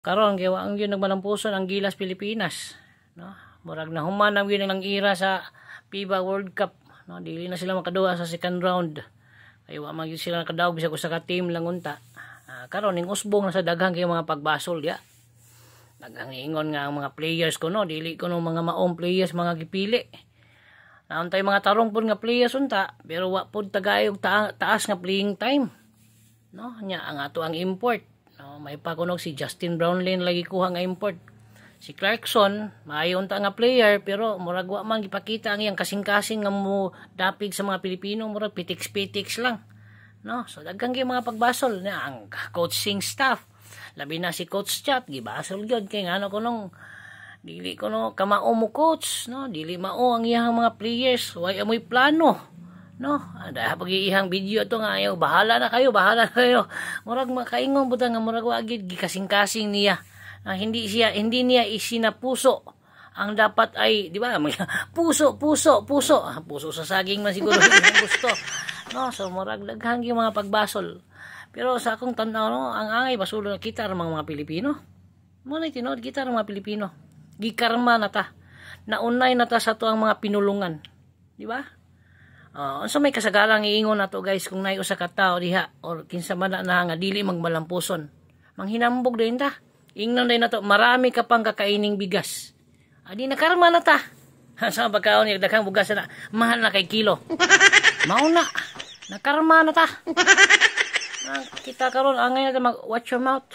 karon kay ang yun nagmalampuson ang Gilas Pilipinas no murag na human ang yun ang ira sa FIBA World Cup no dili na sila makaduha sa second round kay wa man sila nakadaog bisag usa ka team lang unta uh, karon ning usbong na sa daghang kay mga pagbasol ya daghang ingon nga ang mga players ko no dili ko no mga maong players mga gipili Naon tayo mga tarong pud nga players unta, pero wa pud tagayog ta taas nga playing time. No, nya ang ato ang import may pakunog si Justin Brownlin lagi kuha nga import. Si Clarkson, maayon ta nga player pero murag wa man gipakita ang iyang kasing-kasing nga mo dapig sa mga Pilipino, murag pitiks-pitiks lang. No, so daghang kay mga pagbasol na ang coaching staff. Labi na si Coach Chat, gibasol gyud kay ngano ko dili ko kamao mo coach, no, dili mao ang iyang mga players, why amoy plano no ada pag-iihang video to nga ayo bahala na kayo bahala na kayo murag makaingon buta nga murag wa gid gikasing-kasing niya na ah, hindi siya hindi niya isinapuso ang dapat ay di ba puso puso puso ah, puso sa saging man siguro gusto no so murag daghang yung mga pagbasol pero sa akong tanaw no ang angay basulo na kita ang mga, mga Pilipino mo na tinuod kita ang mga Pilipino gikarma na ta naunay na ta sa to ang mga pinulungan di ba Uh, ah, so may kasagarang iingon na to guys kung naay usa ka tao diha or kinsa man na nga dili magmalampuson. Manghinambog din ta. Ingnon din na to marami ka pang kakaining bigas. Adi nakarma na ta. Sa pagkaon ni dakang bugas na mahal na kay kilo. Mauna. Nakarma na ta. Kita karon angay na mag watch your mouth.